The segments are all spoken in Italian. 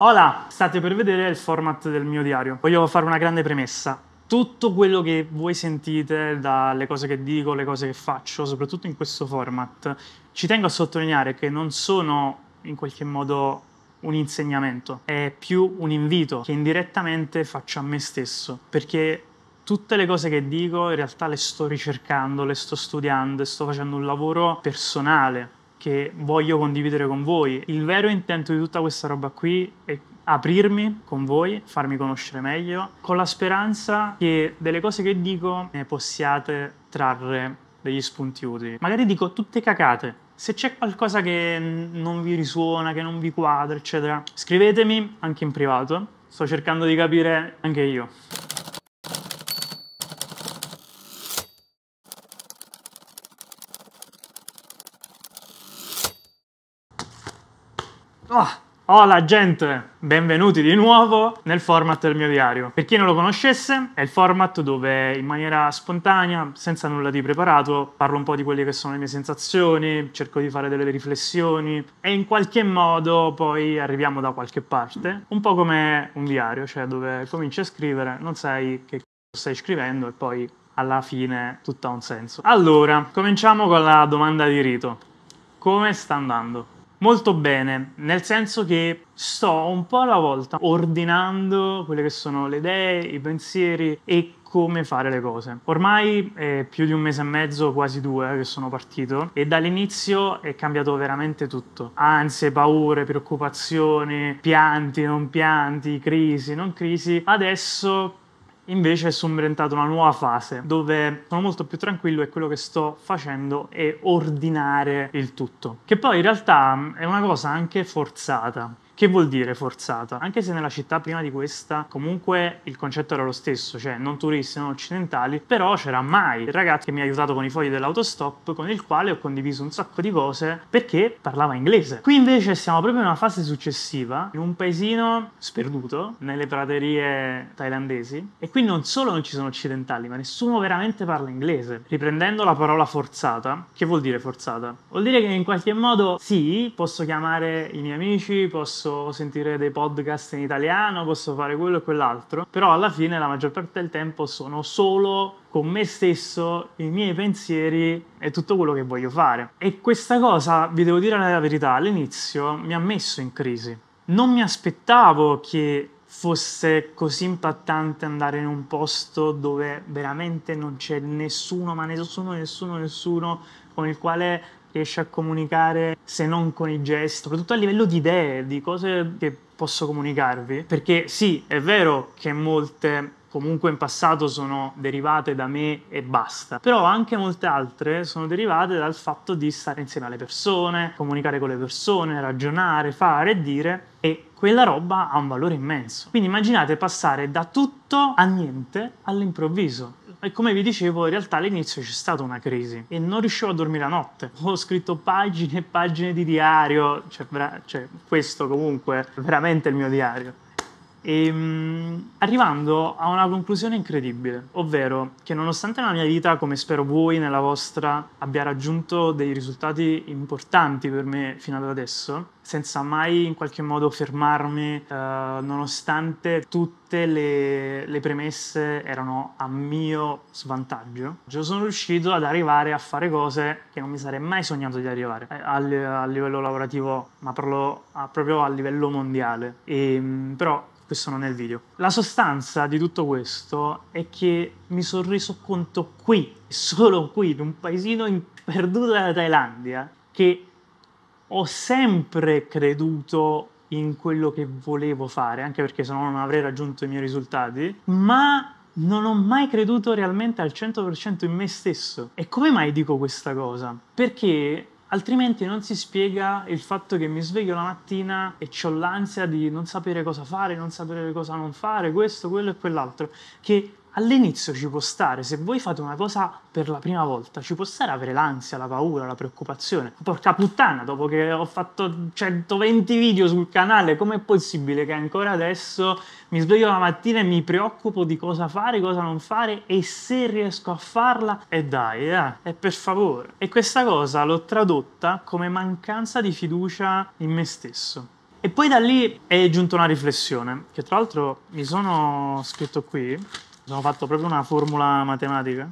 Hola, state per vedere il format del mio diario. Voglio fare una grande premessa. Tutto quello che voi sentite dalle cose che dico, le cose che faccio, soprattutto in questo format, ci tengo a sottolineare che non sono in qualche modo un insegnamento, è più un invito che indirettamente faccio a me stesso, perché tutte le cose che dico in realtà le sto ricercando, le sto studiando, sto facendo un lavoro personale che voglio condividere con voi. Il vero intento di tutta questa roba qui è aprirmi con voi, farmi conoscere meglio, con la speranza che delle cose che dico ne possiate trarre degli spunti utili. Magari dico tutte cacate, se c'è qualcosa che non vi risuona, che non vi quadra, eccetera, scrivetemi anche in privato. Sto cercando di capire anche io. Oh, hola oh, gente! Benvenuti di nuovo nel format del mio diario. Per chi non lo conoscesse, è il format dove in maniera spontanea, senza nulla di preparato, parlo un po' di quelle che sono le mie sensazioni, cerco di fare delle riflessioni e in qualche modo poi arriviamo da qualche parte, un po' come un diario, cioè dove cominci a scrivere, non sai che cosa stai scrivendo e poi alla fine tutto ha un senso. Allora, cominciamo con la domanda di rito. Come sta andando? Molto bene, nel senso che sto un po' alla volta ordinando quelle che sono le idee, i pensieri e come fare le cose. Ormai è più di un mese e mezzo, quasi due, eh, che sono partito e dall'inizio è cambiato veramente tutto. Ansie, paure, preoccupazioni, pianti, non pianti, crisi, non crisi. Adesso Invece sono diventato una nuova fase dove sono molto più tranquillo e quello che sto facendo è ordinare il tutto. Che poi in realtà è una cosa anche forzata che vuol dire forzata? Anche se nella città prima di questa comunque il concetto era lo stesso, cioè non turisti, non occidentali, però c'era mai il ragazzo che mi ha aiutato con i fogli dell'autostop con il quale ho condiviso un sacco di cose perché parlava inglese. Qui invece siamo proprio in una fase successiva, in un paesino sperduto, nelle praterie thailandesi e qui non solo non ci sono occidentali, ma nessuno veramente parla inglese. Riprendendo la parola forzata, che vuol dire forzata? Vuol dire che in qualche modo sì, posso chiamare i miei amici, posso posso sentire dei podcast in italiano, posso fare quello e quell'altro, però alla fine la maggior parte del tempo sono solo con me stesso, i miei pensieri e tutto quello che voglio fare. E questa cosa, vi devo dire la verità, all'inizio mi ha messo in crisi. Non mi aspettavo che fosse così impattante andare in un posto dove veramente non c'è nessuno, ma nessuno, nessuno, nessuno con il quale riesce a comunicare se non con i gesti, soprattutto a livello di idee, di cose che posso comunicarvi, perché sì, è vero che molte comunque in passato sono derivate da me e basta, però anche molte altre sono derivate dal fatto di stare insieme alle persone, comunicare con le persone, ragionare, fare e dire e quella roba ha un valore immenso. Quindi immaginate passare da tutto a niente all'improvviso. E come vi dicevo, in realtà all'inizio c'è stata una crisi e non riuscivo a dormire la notte. Ho scritto pagine e pagine di diario, cioè, cioè questo comunque è veramente il mio diario. E, ehm, mh, arrivando a una conclusione incredibile, ovvero che nonostante la mia vita, come spero voi nella vostra, abbia raggiunto dei risultati importanti per me fino ad adesso, senza mai in qualche modo fermarmi, eh, nonostante tutte le, le premesse erano a mio svantaggio, io sono riuscito ad arrivare a fare cose che non mi sarei mai sognato di arrivare eh, a, livello lavorativo, ma parlo a, proprio a livello mondiale. E, ehm, mh, però questo non è il video. La sostanza di tutto questo è che mi sono reso conto qui, solo qui, in un paesino in perduto della Thailandia, che ho sempre creduto in quello che volevo fare, anche perché se no non avrei raggiunto i miei risultati, ma non ho mai creduto realmente al 100% in me stesso. E come mai dico questa cosa? Perché Altrimenti non si spiega il fatto che mi sveglio la mattina e ho l'ansia di non sapere cosa fare, non sapere cosa non fare, questo, quello e quell'altro, che all'inizio ci può stare, se voi fate una cosa per la prima volta, ci può stare avere l'ansia, la paura, la preoccupazione. Porca puttana, dopo che ho fatto 120 video sul canale, com'è possibile che ancora adesso mi sveglio la mattina e mi preoccupo di cosa fare, cosa non fare e se riesco a farla? E eh dai, eh, e per favore. E questa cosa l'ho tradotta come mancanza di fiducia in me stesso. E poi da lì è giunta una riflessione, che tra l'altro mi sono scritto qui, Abbiamo fatto proprio una formula matematica.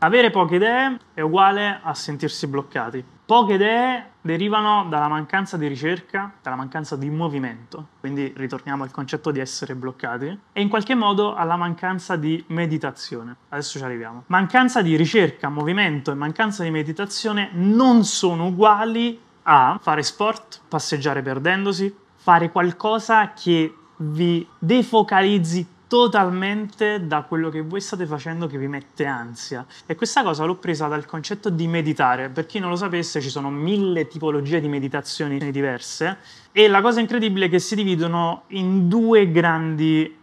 Avere poche idee è uguale a sentirsi bloccati. Poche idee derivano dalla mancanza di ricerca, dalla mancanza di movimento, quindi ritorniamo al concetto di essere bloccati, e in qualche modo alla mancanza di meditazione. Adesso ci arriviamo. Mancanza di ricerca, movimento e mancanza di meditazione non sono uguali a fare sport, passeggiare perdendosi, fare qualcosa che vi defocalizzi totalmente da quello che voi state facendo che vi mette ansia. E questa cosa l'ho presa dal concetto di meditare. Per chi non lo sapesse, ci sono mille tipologie di meditazioni diverse e la cosa incredibile è che si dividono in due grandi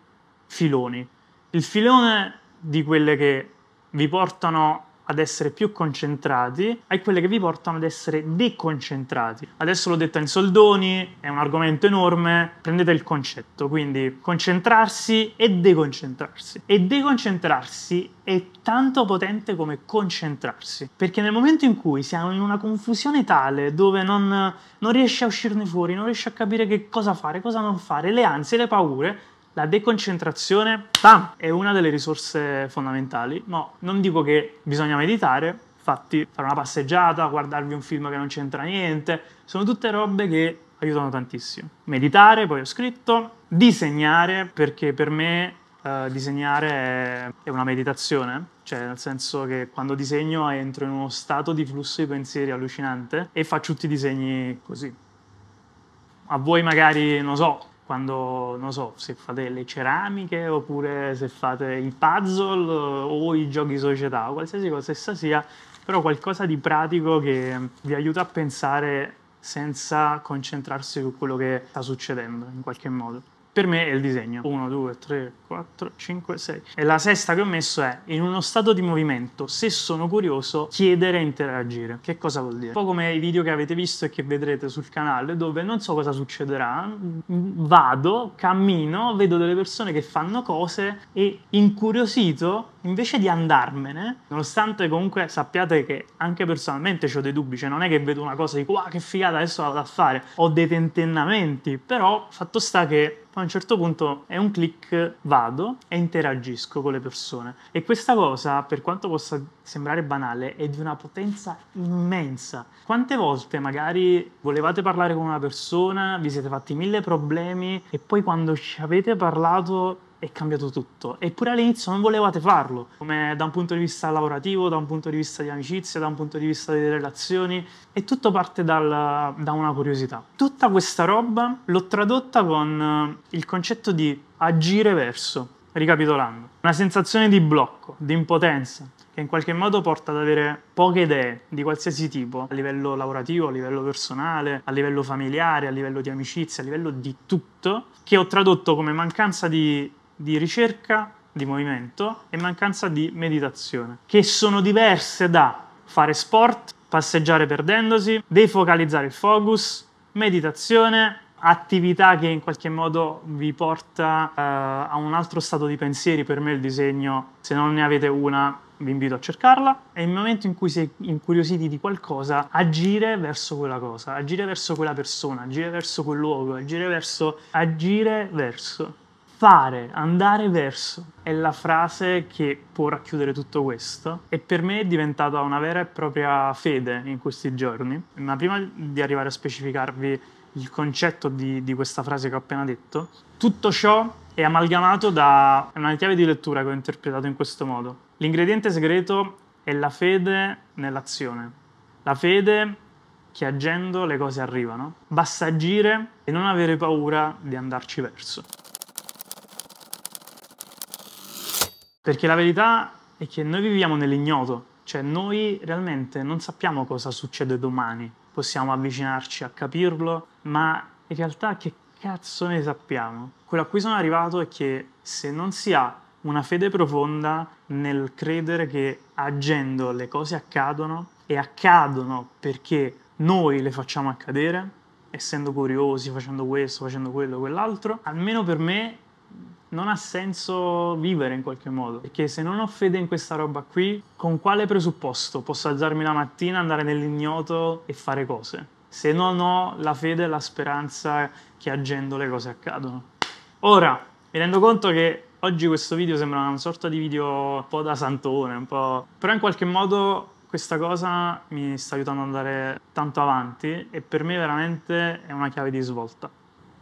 filoni. Il filone di quelle che vi portano ad essere più concentrati e quelle che vi portano ad essere deconcentrati. Adesso l'ho detta in soldoni, è un argomento enorme, prendete il concetto, quindi concentrarsi e deconcentrarsi. E deconcentrarsi è tanto potente come concentrarsi, perché nel momento in cui siamo in una confusione tale dove non, non riesci a uscirne fuori, non riesci a capire che cosa fare, cosa non fare, le ansie, le paure, la deconcentrazione tam, è una delle risorse fondamentali. ma non dico che bisogna meditare, infatti fare una passeggiata, guardarvi un film che non c'entra niente, sono tutte robe che aiutano tantissimo. Meditare, poi ho scritto, disegnare, perché per me eh, disegnare è una meditazione, cioè nel senso che quando disegno entro in uno stato di flusso di pensieri allucinante e faccio tutti i disegni così. A voi magari, non so, quando, non so, se fate le ceramiche oppure se fate i puzzle eh, o i giochi società o qualsiasi cosa essa sia, però qualcosa di pratico che vi aiuta a pensare senza concentrarsi su quello che sta succedendo in qualche modo. Per me è il disegno. 1, 2, 3, 4, 5, 6. E la sesta che ho messo è, in uno stato di movimento, se sono curioso, chiedere e interagire. Che cosa vuol dire? Un po' come i video che avete visto e che vedrete sul canale, dove non so cosa succederà, vado, cammino, vedo delle persone che fanno cose e incuriosito invece di andarmene, nonostante comunque sappiate che anche personalmente ho dei dubbi, cioè non è che vedo una cosa di qua ah che figata, adesso vado a fare, ho dei tentennamenti, però fatto sta che a un certo punto è un click, vado e interagisco con le persone. E questa cosa, per quanto possa sembrare banale, è di una potenza immensa. Quante volte magari volevate parlare con una persona, vi siete fatti mille problemi e poi quando ci avete parlato è cambiato tutto. Eppure all'inizio non volevate farlo, come da un punto di vista lavorativo, da un punto di vista di amicizia, da un punto di vista delle relazioni, e tutto parte dal, da una curiosità. Tutta questa roba l'ho tradotta con eh, il concetto di agire verso, ricapitolando, una sensazione di blocco, di impotenza, che in qualche modo porta ad avere poche idee di qualsiasi tipo, a livello lavorativo, a livello personale, a livello familiare, a livello di amicizia, a livello di tutto, che ho tradotto come mancanza di di ricerca, di movimento e mancanza di meditazione, che sono diverse da fare sport, passeggiare perdendosi, defocalizzare il focus, meditazione, attività che in qualche modo vi porta eh, a un altro stato di pensieri. Per me il disegno, se non ne avete una, vi invito a cercarla. è il momento in cui si incuriositi di qualcosa, agire verso quella cosa, agire verso quella persona, agire verso quel luogo, agire verso... agire verso fare, andare verso è la frase che può racchiudere tutto questo e per me è diventata una vera e propria fede in questi giorni. Ma prima di arrivare a specificarvi il concetto di, di questa frase che ho appena detto, tutto ciò è amalgamato da una chiave di lettura che ho interpretato in questo modo. L'ingrediente segreto è la fede nell'azione, la fede che agendo le cose arrivano. Basta agire e non avere paura di andarci verso. Perché la verità è che noi viviamo nell'ignoto, cioè noi realmente non sappiamo cosa succede domani, possiamo avvicinarci a capirlo, ma in realtà che cazzo ne sappiamo? Quello a cui sono arrivato è che se non si ha una fede profonda nel credere che agendo le cose accadono e accadono perché noi le facciamo accadere, essendo curiosi, facendo questo, facendo quello, quell'altro, almeno per me non ha senso vivere in qualche modo. Perché se non ho fede in questa roba qui, con quale presupposto posso alzarmi la mattina, andare nell'ignoto e fare cose? Se non ho la fede e la speranza che agendo le cose accadono. Ora, mi rendo conto che oggi questo video sembra una sorta di video un po' da santone, un po'... però in qualche modo questa cosa mi sta aiutando ad andare tanto avanti e per me veramente è una chiave di svolta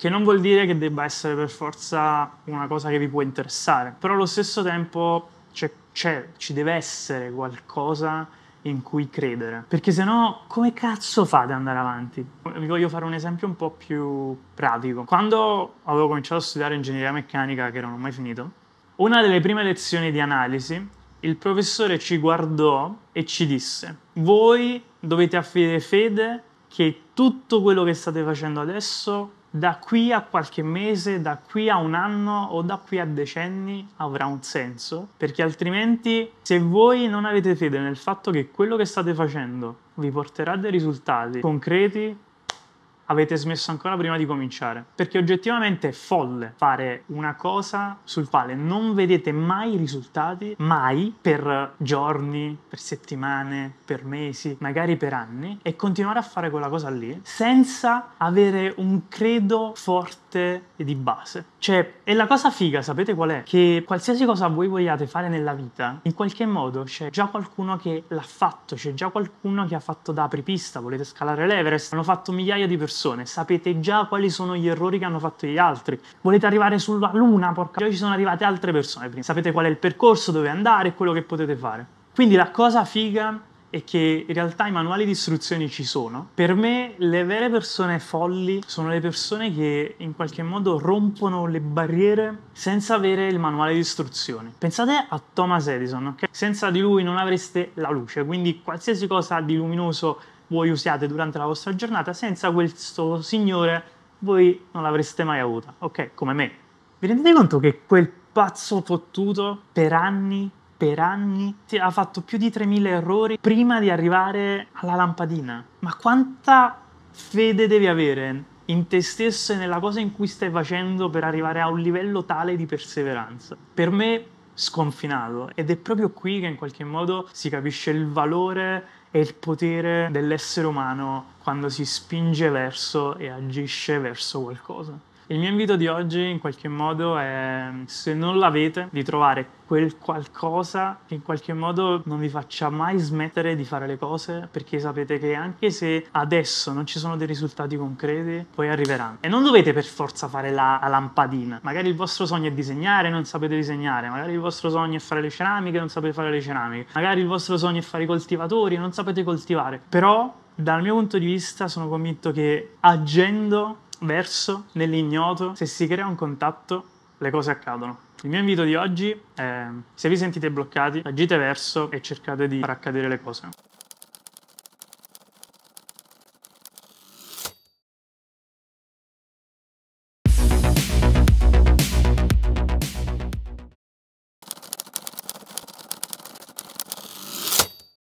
che non vuol dire che debba essere per forza una cosa che vi può interessare, però allo stesso tempo c'è, c'è, ci deve essere qualcosa in cui credere, perché se no come cazzo fate ad andare avanti? Vi voglio fare un esempio un po' più pratico. Quando avevo cominciato a studiare ingegneria meccanica, che non ho mai finito, una delle prime lezioni di analisi, il professore ci guardò e ci disse, voi dovete avere fede che tutto quello che state facendo adesso da qui a qualche mese, da qui a un anno o da qui a decenni avrà un senso, perché altrimenti se voi non avete fede nel fatto che quello che state facendo vi porterà dei risultati concreti, avete smesso ancora prima di cominciare. Perché oggettivamente è folle fare una cosa sul quale non vedete mai i risultati, mai per giorni, per settimane, per mesi, magari per anni, e continuare a fare quella cosa lì senza avere un credo forte e di base. Cioè, e la cosa figa, sapete qual è? Che qualsiasi cosa voi vogliate fare nella vita, in qualche modo c'è già qualcuno che l'ha fatto, c'è già qualcuno che ha fatto da apripista, volete scalare l'Everest, hanno fatto migliaia di persone persone, sapete già quali sono gli errori che hanno fatto gli altri. Volete arrivare sulla luna, porca, già ci sono arrivate altre persone prima. Sapete qual è il percorso, dove andare e quello che potete fare. Quindi la cosa figa è che in realtà i manuali di istruzioni ci sono. Per me le vere persone folli sono le persone che in qualche modo rompono le barriere senza avere il manuale di istruzioni. Pensate a Thomas Edison, ok? senza di lui non avreste la luce, quindi qualsiasi cosa di luminoso voi usiate durante la vostra giornata, senza questo signore voi non l'avreste mai avuta. Ok, come me. Vi rendete conto che quel pazzo fottuto per anni, per anni, ha fatto più di 3.000 errori prima di arrivare alla lampadina? Ma quanta fede devi avere in te stesso e nella cosa in cui stai facendo per arrivare a un livello tale di perseveranza? Per me sconfinato ed è proprio qui che in qualche modo si capisce il valore è il potere dell'essere umano quando si spinge verso e agisce verso qualcosa. Il mio invito di oggi in qualche modo è, se non l'avete, di trovare quel qualcosa che in qualche modo non vi faccia mai smettere di fare le cose perché sapete che anche se adesso non ci sono dei risultati concreti, poi arriveranno. E non dovete per forza fare la, la lampadina. Magari il vostro sogno è disegnare, non sapete disegnare. Magari il vostro sogno è fare le ceramiche, non sapete fare le ceramiche. Magari il vostro sogno è fare i coltivatori, non sapete coltivare. Però dal mio punto di vista sono convinto che agendo verso nell'ignoto, se si crea un contatto, le cose accadono. Il mio invito di oggi è se vi sentite bloccati, agite verso e cercate di far accadere le cose.